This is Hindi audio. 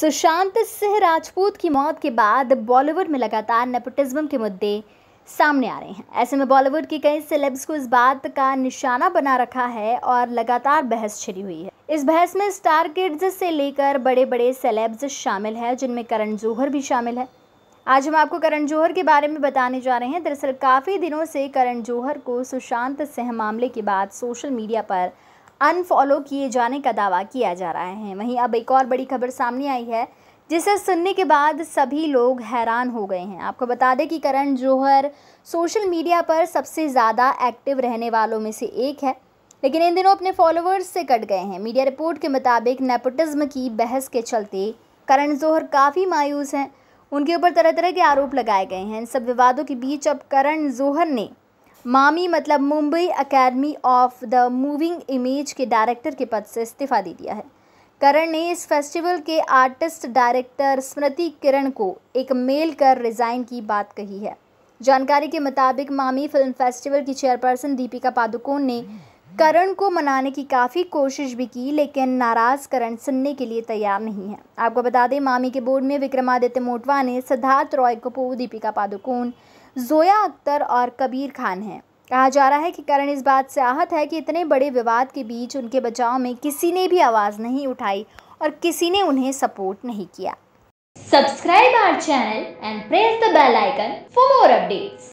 सुशांत सिंह राजपूत की मौत के बाद बॉलीवुड में लगातार नेपोटिज्म के मुद्दे सामने आ रहे हैं ऐसे में बॉलीवुड के कई सेलेब्स को इस बात का निशाना बना रखा है और लगातार बहस छिड़ी हुई है इस बहस में स्टार किड्स से लेकर बड़े बड़े सेलेब्स शामिल हैं जिनमें करण जौहर भी शामिल है आज हम आपको करण जौहर के बारे में बताने जा रहे हैं दरअसल काफ़ी दिनों से करण जौहर को सुशांत सिंह मामले के बाद सोशल मीडिया पर अनफॉलो किए जाने का दावा किया जा रहा है वहीं अब एक और बड़ी खबर सामने आई है जिसे सुनने के बाद सभी लोग हैरान हो गए हैं आपको बता दें कि करण जौहर सोशल मीडिया पर सबसे ज़्यादा एक्टिव रहने वालों में से एक है लेकिन इन दिनों अपने फॉलोअर्स से कट गए हैं मीडिया रिपोर्ट के मुताबिक नेपोटिज्म की बहस के चलते करण जौहर काफ़ी मायूस हैं उनके ऊपर तरह तरह के आरोप लगाए गए हैं इन सब विवादों के बीच अब करण जौहर ने मामी मतलब Mumbai academy of the moving image के डायरेक्टर के पद से इस्तीफा दे दिया है करण ने इस फेस्टिवल के आर्टिस्ट डायरेक्टर स्मृति किरण को एक मेल कर रिज़ाइन की बात कही है जानकारी के मुताबिक मामी फिल्म फेस्टिवल की चेयरपर्सन दीपिका पादुकोण ने करण को मनाने की काफ़ी कोशिश भी की लेकिन नाराज़ करण सुनने के लिए तैयार नहीं है आपको बता दें मामी के बोर्ड में विक्रमादित्य मोटवा ने सिद्धार्थ रॉय कपूर दीपिका पादुकोण जोया अख्तर और कबीर खान हैं कहा जा रहा है कि करण इस बात से आहत है कि इतने बड़े विवाद के बीच उनके बचाव में किसी ने भी आवाज़ नहीं उठाई और किसी ने उन्हें सपोर्ट नहीं किया subscribe our channel and press the bell icon for more updates